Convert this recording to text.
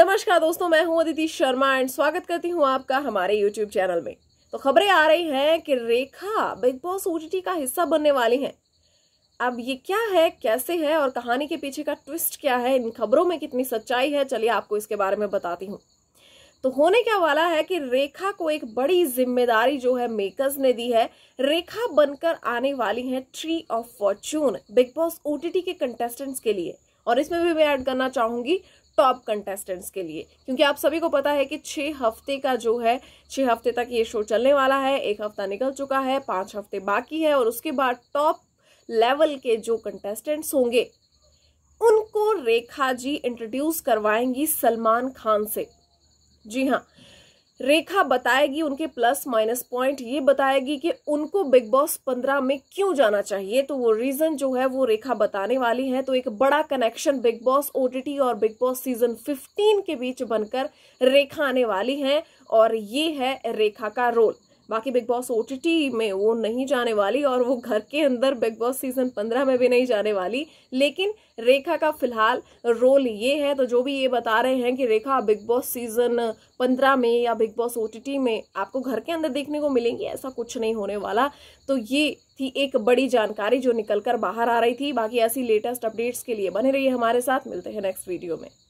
नमस्कार दोस्तों मैं हूं अदिति शर्मा एंड स्वागत करती हूं आपका हमारे यूट्यूब चैनल में तो खबरें आ रही हैं कि रेखा बिग बॉस ओटीटी का हिस्सा बनने वाली हैं अब ये क्या है कैसे है और कहानी के पीछे का ट्विस्ट क्या है इन खबरों में कितनी सच्चाई है चलिए आपको इसके बारे में बताती हूँ तो होने क्या वाला है कि रेखा को एक बड़ी जिम्मेदारी जो है मेकर्स ने दी है रेखा बनकर आने वाली है tree of fortune Bigg Boss OTT के कंटेस्टेंट्स के लिए और इसमें भी मैं ऐड करना चाहूंगी टॉप कंटेस्टेंट्स के लिए क्योंकि आप सभी को पता है कि छः हफ्ते का जो है छः हफ्ते तक ये शो चलने वाला है एक हफ्ता निकल चुका है पाँच हफ्ते बाकी है और उसके बाद टॉप लेवल के जो कंटेस्टेंट्स होंगे उनको रेखा जी इंट्रोड्यूस करवाएंगी सलमान खान से जी हाँ रेखा बताएगी उनके प्लस माइनस पॉइंट ये बताएगी कि उनको बिग बॉस पंद्रह में क्यों जाना चाहिए तो वो रीजन जो है वो रेखा बताने वाली है तो एक बड़ा कनेक्शन बिग बॉस ओटीटी और बिग बॉस सीजन फिफ्टीन के बीच बनकर रेखा आने वाली है और ये है रेखा का रोल बाकी बिग बॉस ओ में वो नहीं जाने वाली और वो घर के अंदर बिग बॉस सीजन पंद्रह में भी नहीं जाने वाली लेकिन रेखा का फिलहाल रोल ये है तो जो भी ये बता रहे हैं कि रेखा बिग बॉस सीजन पंद्रह में या बिग बॉस ओ में आपको घर के अंदर देखने को मिलेंगी ऐसा कुछ नहीं होने वाला तो ये थी एक बड़ी जानकारी जो निकलकर बाहर आ रही थी बाकी ऐसी लेटेस्ट अपडेट्स के लिए बने रही हमारे साथ मिलते हैं नेक्स्ट वीडियो में